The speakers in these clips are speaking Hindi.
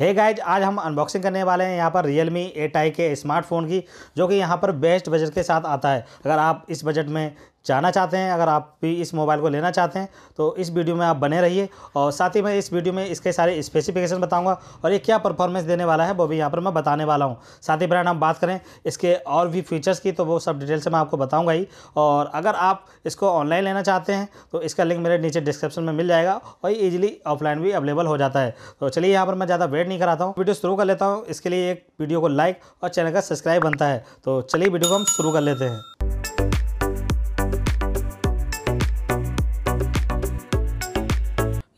हे गाइज आज हम अनबॉक्सिंग करने वाले हैं यहाँ पर रियल मी एट आई के स्मार्टफोन की जो कि यहाँ पर बेस्ट बजट के साथ आता है अगर आप इस बजट में जाना चाहते हैं अगर आप भी इस मोबाइल को लेना चाहते हैं तो इस वीडियो में आप बने रहिए और साथ ही मैं इस वीडियो में इसके सारे स्पेसिफिकेशन बताऊंगा और ये क्या परफॉर्मेंस देने वाला है वो भी यहाँ पर मैं बताने वाला हूँ साथ ही ब्रांड हम बात करें इसके और भी फीचर्स की तो वो सब डिटेल से मैं आपको बताऊँगा ही और अगर आप इसको ऑनलाइन लेना चाहते हैं तो इसका लिंक मेरे नीचे डिस्क्रिप्शन में मिल जाएगा और ईजिली ऑफलाइन भी अवेलेबल हो जाता है तो चलिए यहाँ पर मैं ज़्यादा वेट नहीं कराता हूँ वीडियो शुरू कर लेता हूँ इसके लिए एक वीडियो को लाइक और चैनल का सब्सक्राइब बनता है तो चलिए वीडियो को हम शुरू कर लेते हैं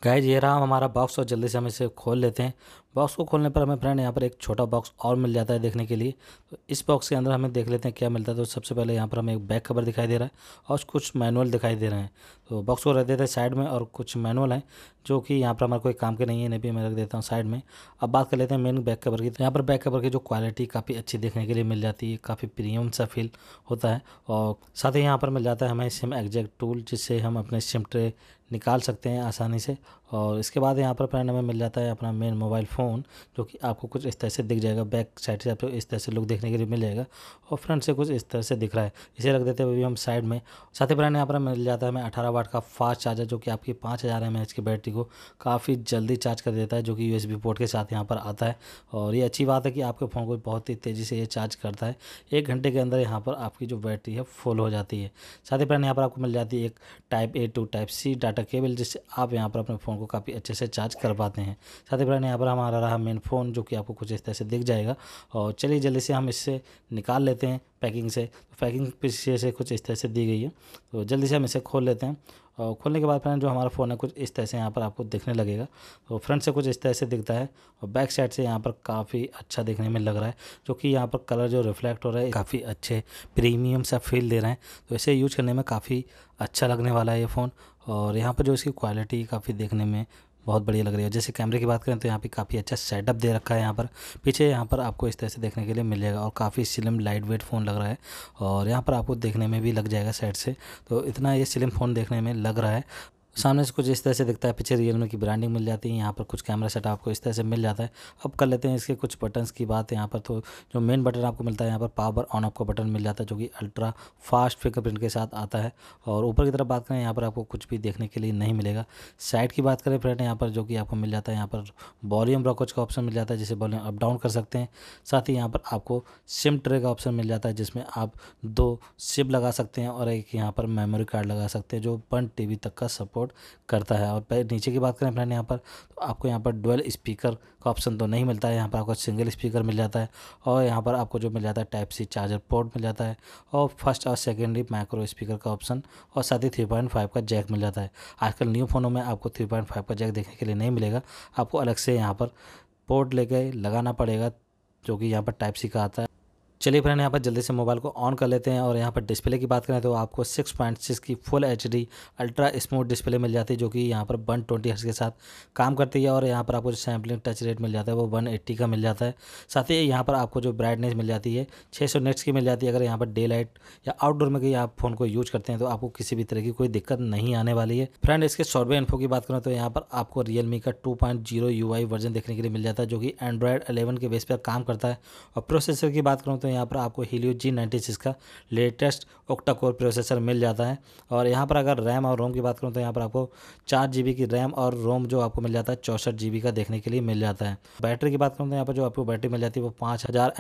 गाइज ये रहा हमारा बॉक्स और जल्दी से हम इसे खोल लेते हैं बॉक्स को खोलने पर हमें फ्रेंड यहाँ पर एक छोटा बॉक्स और मिल जाता है देखने के लिए तो इस बॉक्स के अंदर हमें देख लेते हैं क्या मिलता है तो सबसे पहले यहाँ पर हमें एक बैक कवर दिखाई दे रहा है और कुछ मैनुअल दिखाई दे रहे हैं तो बॉक्स को रख देते हैं साइड में और कुछ मैनुअल हैं जो कि यहाँ पर हमारे कोई काम के नहीं है नहीं भी मैं रख देता हूँ साइड में अब बात कर लेते हैं मेन बैक कवर की तो यहाँ पर बैक कवर की जो क्वालिटी काफ़ी अच्छी देखने के लिए मिल जाती है काफ़ी प्रीमियम सा फील होता है और साथ ही यहाँ पर मिल जाता है हमें सिम एग्जैक्ट टूल जिससे हम अपने सिम ट्रे निकाल सकते हैं आसानी से और इसके बाद यहाँ पर फ्रेंड हमें मिल जाता है अपना मेन मोबाइल फ़ोन फ़ोन जो कि आपको कुछ इस तरह से दिख जाएगा बैक साइड से आपको इस तरह से लुक देखने के लिए मिल जाएगा और फ्रंट से कुछ इस तरह से दिख रहा है इसे रख देते हुए हम साइड में साथ ही ब्रांड यहाँ पर मिल जाता है हमें अठारह वाट का फास्ट चार्जर जो कि आपकी पाँच हज़ार एम की बैटरी को काफ़ी जल्दी चार्ज कर देता है जो कि यू पोर्ट के साथ यहाँ पर आता है और ये अच्छी बात है कि आपके फ़ोन को बहुत ही तेज़ी से ये चार्ज करता है एक घंटे के अंदर यहाँ पर आपकी जो बैटरी है फुल हो जाती है साथ ही फ्रेंड यहाँ पर आपको मिल जाती है एक type A to type C data cable जिससे आप यहाँ पर अपने फ़ोन को काफ़ी अच्छे से चार्ज कर पाते हैं साथ ही फ्रेंड यहाँ पर हमारा हमारा रहा मेन फ़ोन जो कि आपको कुछ इस तरह से दिख जाएगा और चलिए जल्दी से हम इससे निकाल लेते हैं पैकिंग से तो पैकिंग पीछे से कुछ इस तरह से दी गई है तो जल्दी से हम इसे खोल लेते हैं और खोलने के बाद फ्रेंड जो हमारा फ़ोन है कुछ इस तरह से यहाँ पर आपको दिखने लगेगा तो फ्रंट से कुछ इस तरह से दिखता है और बैक साइड से यहाँ पर काफ़ी अच्छा दिखने में लग रहा है जो कि यहाँ पर कलर जो रिफ्लेक्ट हो रहा है काफ़ी अच्छे प्रीमियम सा फील दे रहे हैं तो इसे यूज़ करने में काफ़ी अच्छा लगने वाला है ये फ़ोन और यहाँ पर जो इसकी क्वालिटी काफ़ी देखने में बहुत बढ़िया लग रही है जैसे कैमरे की बात करें तो यहाँ पे काफ़ी अच्छा सेटअप दे रखा है यहाँ पर पीछे यहाँ पर आपको इस तरह से देखने के लिए मिल जाएगा और काफ़ी स्लिम लाइट वेट फ़ोन लग रहा है और यहाँ पर आपको देखने में भी लग जाएगा साइड से तो इतना ये स्लिम फ़ोन देखने में लग रहा है सामने से कुछ इस तरह से दिखता है पीछे रियलमी की ब्रांडिंग मिल जाती है यहाँ पर कुछ कैमरा सेट आपको इस तरह से मिल जाता है अब कर लेते हैं इसके कुछ बटन्स की बात यहाँ पर तो जो मेन बटन आपको मिलता है यहाँ पर पावर ऑन ऑफ का बटन मिल जाता है जो कि अल्ट्रा फास्ट फिंगरप्रिंट के साथ आता है और ऊपर की तरफ बात करें यहाँ पर आपको कुछ भी देखने के लिए नहीं मिलेगा साइड की बात करें फ्रेंड यहाँ पर जो कि आपको मिल जाता है यहाँ पर वॉल्यूम ब्रॉकोच का ऑप्शन मिल जाता है जिसे वॉल्यूम अप डाउन कर सकते हैं साथ ही यहाँ पर आपको सिम ट्रे का ऑप्शन मिल जाता है जिसमें आप दो सिम लगा सकते हैं और एक यहाँ पर मेमोरी कार्ड लगा सकते हैं जो वन टी तक का सपोर्ट सपोर्ट करता है और नीचे की बात करें फ्रेंड यहाँ पर तो आपको यहाँ पर डुअल स्पीकर का ऑप्शन तो नहीं मिलता है यहाँ पर आपको सिंगल स्पीकर मिल जाता है और यहाँ पर आपको जो मिल जाता है टाइप सी चार्जर पोर्ट मिल जाता है और फर्स्ट और सेकेंडरी माइक्रो स्पीकर का ऑप्शन और साथ ही थ्री पॉइंट फाइव का जैक मिल जाता है आजकल न्यू फ़ोनों में आपको थ्री पॉइंट फाइव का जैक देखने के लिए नहीं मिलेगा आपको अलग से यहाँ पर पोर्ट लेके लगाना पड़ेगा जो कि यहाँ पर टाइप सी का आता है चलिए फ्रेंड यहाँ पर जल्दी से मोबाइल को ऑन कर लेते हैं और यहाँ पर डिस्प्ले की बात करें तो आपको सिक्स पॉइंट सिक्स की full H D ultra smooth display मिल जाती है जो कि यहाँ पर वन ट्वेंटी हर्स के साथ काम करती है और यहाँ पर आपको जो सैम्पलिंग टच रेट मिल जाता है वो वन एट्टी का मिल जाता है साथ ही यहाँ पर आपको जो ब्राइटनेस मिल जाती है छः सौ नेट्स की मिल जाती है अगर यहाँ पर डे लाइट या आउटडोर में कहीं आप फ़ोन को यूज़ करते हैं तो आपको किसी भी तरह की कोई दिक्कत नहीं आने वाली है फ्रेंड इसके सॉर्वे इन्फो की बात करें तो यहाँ पर आपको रियलमी का two point zero U I version देखने के लिए मिल जाता है जो कि एंड्रॉयड अलेवन के बेस पर काम करता है और प्रोसेसर की बात करूँ तो यहाँ पर आपको हीलियो जी नाइन्टी सिक्स का लेटेस्ट ओक्टा कोर प्रोसेसर मिल जाता है और यहाँ पर अगर रैम और रोम की बात करूँ तो यहाँ पर आपको चार जी की रैम और रोम जो आपको मिल जाता है चौंसठ जी का देखने के लिए मिल जाता है बैटरी की बात करूँ तो यहाँ पर जो आपको बैटरी मिल जाती है वो पाँच हज़ार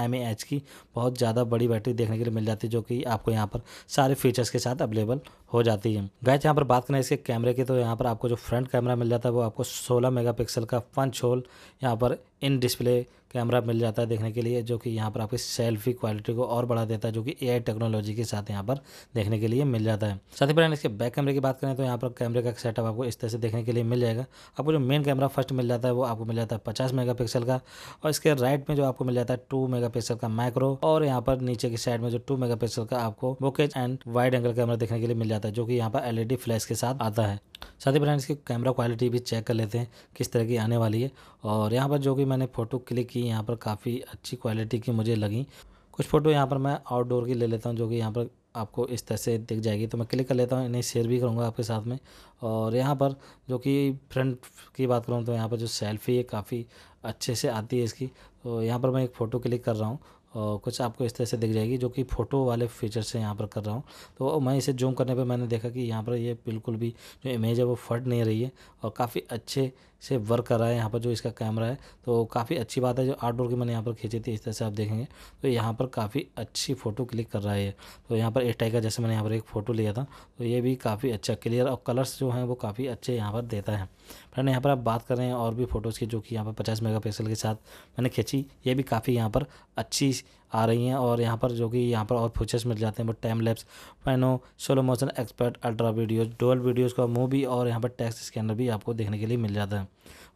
की बहुत ज़्यादा बड़ी बैटरी देखने के लिए मिल जाती है जो कि आपको यहाँ पर सारे फीचर्स के साथ अवेलेबल हो जाती है गैच यहाँ पर बात करें इसके कैमरे की तो यहाँ पर आपको जो फ्रंट कैमरा मिल जाता है वो आपको सोलह मेगा का पंच होल यहाँ पर इन डिस्प्ले कैमरा मिल जाता है देखने के लिए जो कि यहाँ पर आपकी सेल्फी क्वालिटी को और बढ़ा देता है जो कि एआई टेक्नोलॉजी के साथ यहाँ पर देखने के लिए मिल जाता है साथ ही फ्रेंड इसके बैक कैमरे की बात करें तो यहाँ पर कैमरे का सेटअप आपको इस तरह से देखने के लिए मिल जाएगा आपको जो मेन कैमरा फर्स्ट मिल जाता है वो आपको मिल जाता है पचास मेगा का और इसके राइट में जो आपको मिल जाता है टू मेगा का माइक्रो और यहाँ पर नीचे की साइड में जो टू मेगा का आपको bokeh and wide angle camera देखने के लिए मिल जाता है जो कि यहाँ पर एलईडी फ्लैश के साथ आता है साथ ही फ्रेंड इसकी कैमरा क्वालिटी भी चेक कर लेते हैं किस तरह की आने वाली है और यहाँ पर जो कि मैंने फ़ोटो क्लिक की यहाँ पर काफ़ी अच्छी क्वालिटी की मुझे लगी कुछ फ़ोटो यहाँ पर मैं आउटडोर की ले लेता हूँ जो कि यहाँ पर आपको इस तरह से दिख जाएगी तो मैं क्लिक कर लेता हूँ इन्हें शेयर भी करूँगा आपके साथ में और यहाँ पर जो कि फ्रंट की बात करूँ तो यहाँ पर जो सेल्फ़ी है काफ़ी अच्छे से आती है इसकी तो यहाँ पर मैं एक फ़ोटो क्लिक कर रहा हूँ और कुछ आपको इस तरह से दिख जाएगी जो कि फ़ोटो वाले फीचर से यहाँ पर कर रहा हूँ तो मैं इसे जूम करने पे मैंने देखा कि यहाँ पर ये बिल्कुल भी जो इमेज है वो फट नहीं रही है और काफ़ी अच्छे से वर्क कर रहा है यहाँ पर जो इसका कैमरा है तो काफ़ी अच्छी बात है जो आउटडोर की मैंने यहाँ पर खींची थी इस तरह से आप देखेंगे तो यहाँ पर काफ़ी अच्छी फ़ोटो क्लिक कर रहा है तो यहाँ पर एक टाई का जैसे मैंने यहाँ पर एक फ़ोटो लिया था तो ये भी काफ़ी अच्छा क्लियर और कलर्स जो हैं वो काफ़ी अच्छे यहाँ पर देता है फ्रेंड यहाँ पर आप बात कर रहे हैं और भी फ़ोटोज़ की जो कि यहाँ पर पचास मेगापिक्सल के साथ मैंने खींची ये भी काफ़ी यहाँ पर अच्छी आ रही हैं और यहाँ पर जो कि यहाँ पर और फीचर्स मिल जाते हैं वो टाइम लैप्स फैनो slow motion expert ultra videos dual videos का मूवी और यहाँ पर टैक्स स्कैनर भी आपको देखने के लिए मिल जाता है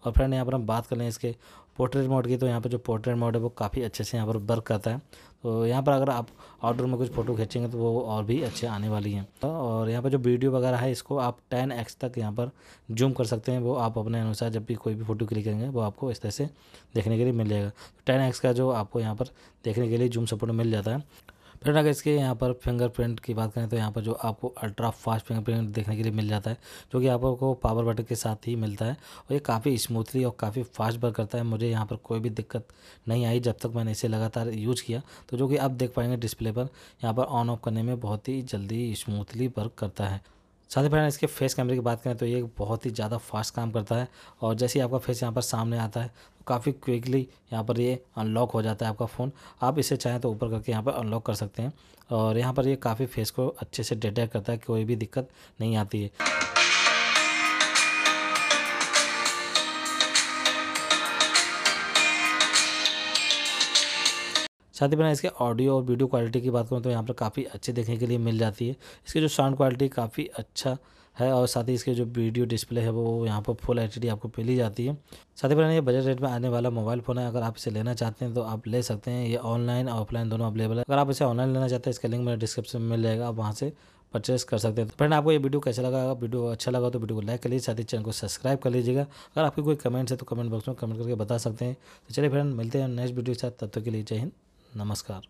और फ्रेंड यहाँ पर हम बात कर लें इसके पोर्ट्रेट मोड की तो यहाँ पर जो पोर्ट्रेट मोड है वो काफ़ी अच्छे से यहाँ पर वर्क करता है तो यहाँ पर अगर आप आउटडोर में कुछ फ़ोटो खींचेंगे तो वो और भी अच्छे आने वाली हैं तो और यहाँ पर जो वीडियो वगैरह है इसको आप टेन एक्स तक यहाँ पर जूम कर सकते हैं वो आप अपने अनुसार जब भी कोई भी फ़ोटो क्लिक करेंगे वो आपको इस तरह से देखने के लिए मिल जाएगा तो टेन एक्स का जो आपको यहाँ पर देखने के लिए जूम सपोर्ट मिल जाता है फ्रेंड अगर इसके यहाँ पर फिंगरप्रिंट की बात करें तो यहाँ पर जो आपको अल्ट्रा फास्ट फिंगरप्रिंट देखने के लिए मिल जाता है जो कि आपको पावर बटन के साथ ही मिलता है और ये काफ़ी स्मूथली और काफ़ी फास्ट वर्क करता है मुझे यहाँ पर कोई भी दिक्कत नहीं आई जब तक मैंने इसे लगातार यूज किया तो जो कि आप देख पाएंगे डिस्प्ले पर यहाँ पर ऑन ऑफ करने में बहुत ही जल्दी स्मूथली वर्क करता है साथ ही फ्रेंड इसके फेस कैमरे की बात करें तो ये बहुत ही ज़्यादा फास्ट काम करता है और जैसे ही आपका फेस यहाँ पर सामने आता है तो काफ़ी क्विकली यहाँ पर ये अनलॉक हो जाता है आपका फ़ोन आप इसे चाहें तो ऊपर करके यहाँ पर अनलॉक कर सकते हैं और यहाँ पर ये काफ़ी फेस को अच्छे से डिटेक्ट करता है कोई भी दिक्कत नहीं आती है साथ ही बना इसके ऑडियो और वीडियो क्वालिटी की बात करूँ तो यहाँ पर काफ़ी अच्छे देखने के लिए मिल जाती है इसकी जो साउंड क्वालिटी काफ़ी अच्छा है और साथ ही इसके जो वीडियो डिस्प्ले है वो यहाँ पर फुल एच आपको मिली जाती है साथ ही बना ये बजट रेट में आने वाला मोबाइल फ़ोन है अगर आप इसे लेना चाहते हैं तो आप ले सकते हैं ये ऑनलाइन और ऑफलाइन दोनों अवेलेबल है अगर आप इसे ऑनलाइन लेना चाहते हैं इसका लिंक मेरे डिस्क्रिप्शन में मिल जाएगा आप वहाँ से परचेस कर सकते हैं तो फ्रेंड आपको ये वीडियो कैसा लगा अगर वीडियो अच्छा लगा तो वीडियो को लाइक कर लीजिए साथ ही चैनल को सब्सक्राइब कर लीजिएगा अगर आपकी कोई कमेंट्स है तो कमेंट बॉक्स में कमेंट करके बता सकते हैं तो चलिए फ्रेंड मिलते हैं नेक्स्ट वीडियो के साथ तब तक के लिए जय हिंद नमस्कार